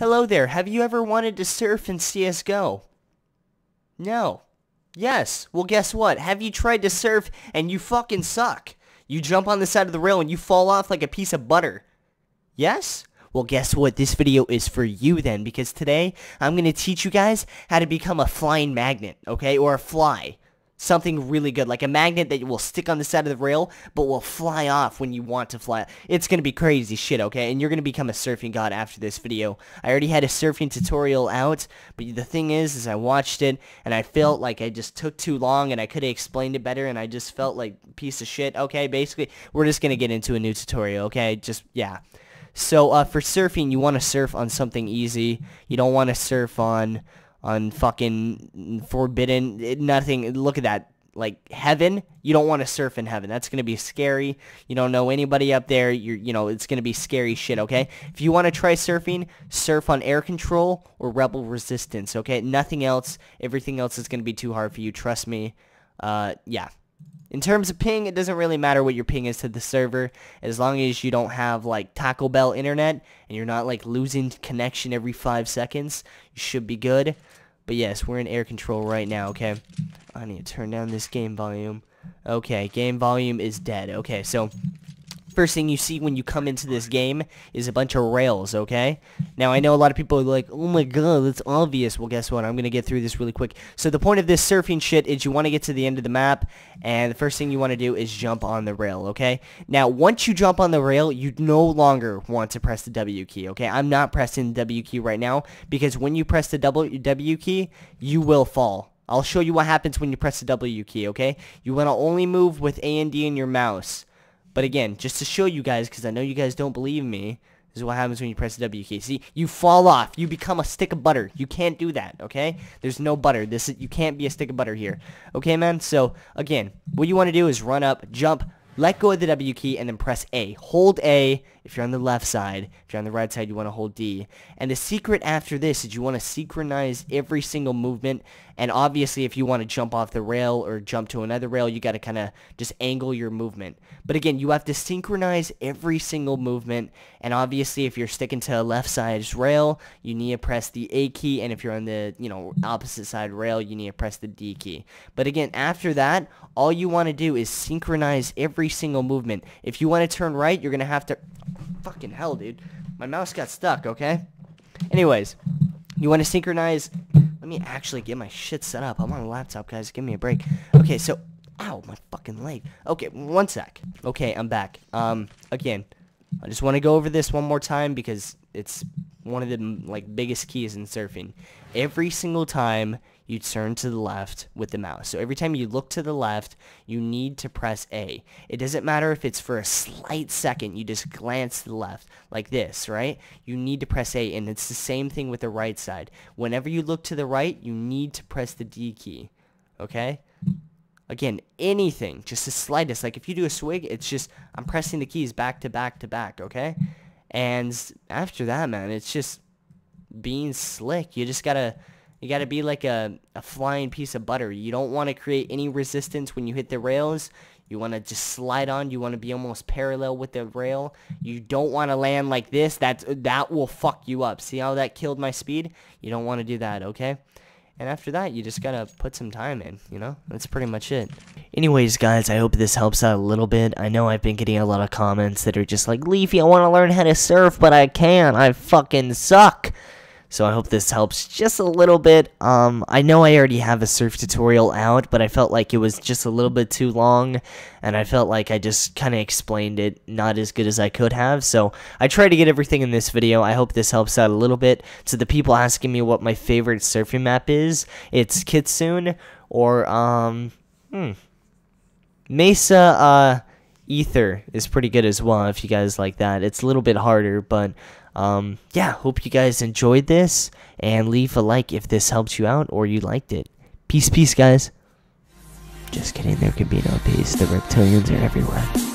Hello there, have you ever wanted to surf in CSGO? No. Yes, well guess what? Have you tried to surf and you fucking suck? You jump on the side of the rail and you fall off like a piece of butter. Yes? Well guess what? This video is for you then because today I'm going to teach you guys how to become a flying magnet, okay? Or a fly something really good, like a magnet that will stick on the side of the rail, but will fly off when you want to fly. It's going to be crazy shit, okay? And you're going to become a surfing god after this video. I already had a surfing tutorial out, but the thing is, is I watched it, and I felt like I just took too long, and I could have explained it better, and I just felt like piece of shit, okay? Basically, we're just going to get into a new tutorial, okay? Just, yeah. So uh, for surfing, you want to surf on something easy. You don't want to surf on on fucking forbidden nothing. Look at that. Like heaven, you don't want to surf in heaven. That's gonna be scary. You don't know anybody up there. You're, you know, it's gonna be scary shit. Okay, if you want to try surfing, surf on air control or rebel resistance. Okay, nothing else. Everything else is gonna be too hard for you. Trust me. Uh, yeah. In terms of ping, it doesn't really matter what your ping is to the server, as long as you don't have like Taco Bell internet and you're not like losing connection every five seconds, you should be good. But yes, we're in air control right now, okay? I need to turn down this game volume. Okay, game volume is dead. Okay, so first thing you see when you come into this game is a bunch of rails, okay? Now, I know a lot of people are like, oh my god, that's obvious. Well, guess what? I'm going to get through this really quick. So the point of this surfing shit is you want to get to the end of the map, and the first thing you want to do is jump on the rail, okay? Now, once you jump on the rail, you no longer want to press the W key, okay? I'm not pressing the W key right now, because when you press the W key, you will fall. I'll show you what happens when you press the W key, okay? You want to only move with A and D in your mouse. But again, just to show you guys, because I know you guys don't believe me, this is what happens when you press the W key. See, you fall off. You become a stick of butter. You can't do that, okay? There's no butter. This is, You can't be a stick of butter here. Okay, man? So, again, what you want to do is run up, jump, let go of the W key, and then press A. Hold A if you're on the left side. If you're on the right side, you want to hold D. And the secret after this is you want to synchronize every single movement. And obviously, if you want to jump off the rail or jump to another rail, you got to kind of just angle your movement. But again, you have to synchronize every single movement. And obviously, if you're sticking to a left side rail, you need to press the A key. And if you're on the, you know, opposite side rail, you need to press the D key. But again, after that, all you want to do is synchronize every single movement. If you want to turn right, you're going to have to... Fucking hell, dude. My mouse got stuck, okay? Anyways, you want to synchronize... Let me actually get my shit set up. I'm on a laptop, guys. Give me a break. Okay, so... Ow, my fucking leg. Okay, one sec. Okay, I'm back. Um, again, I just want to go over this one more time because it's one of the like biggest keys in surfing. Every single time you turn to the left with the mouse. So every time you look to the left, you need to press A. It doesn't matter if it's for a slight second, you just glance to the left like this, right? You need to press A and it's the same thing with the right side. Whenever you look to the right, you need to press the D key, okay? Again, anything, just the slightest. Like if you do a swig, it's just, I'm pressing the keys back to back to back, okay? And after that, man, it's just being slick. You just gotta you gotta be like a, a flying piece of butter. You don't want to create any resistance when you hit the rails. You want to just slide on. You want to be almost parallel with the rail. You don't want to land like this. That, that will fuck you up. See how that killed my speed? You don't want to do that, okay? And after that, you just gotta put some time in, you know? That's pretty much it. Anyways, guys, I hope this helps out a little bit. I know I've been getting a lot of comments that are just like, Leafy, I wanna learn how to surf, but I can't. I fucking suck. So I hope this helps just a little bit. Um, I know I already have a surf tutorial out, but I felt like it was just a little bit too long, and I felt like I just kind of explained it not as good as I could have. So I tried to get everything in this video. I hope this helps out a little bit. To the people asking me what my favorite surfing map is, it's Kitsune or um, hmm, Mesa. Uh, Ether is pretty good as well if you guys like that. It's a little bit harder, but um, yeah, hope you guys enjoyed this and leave a like if this helps you out or you liked it. Peace, peace, guys. Just kidding, there can be no peace. The reptilians are everywhere.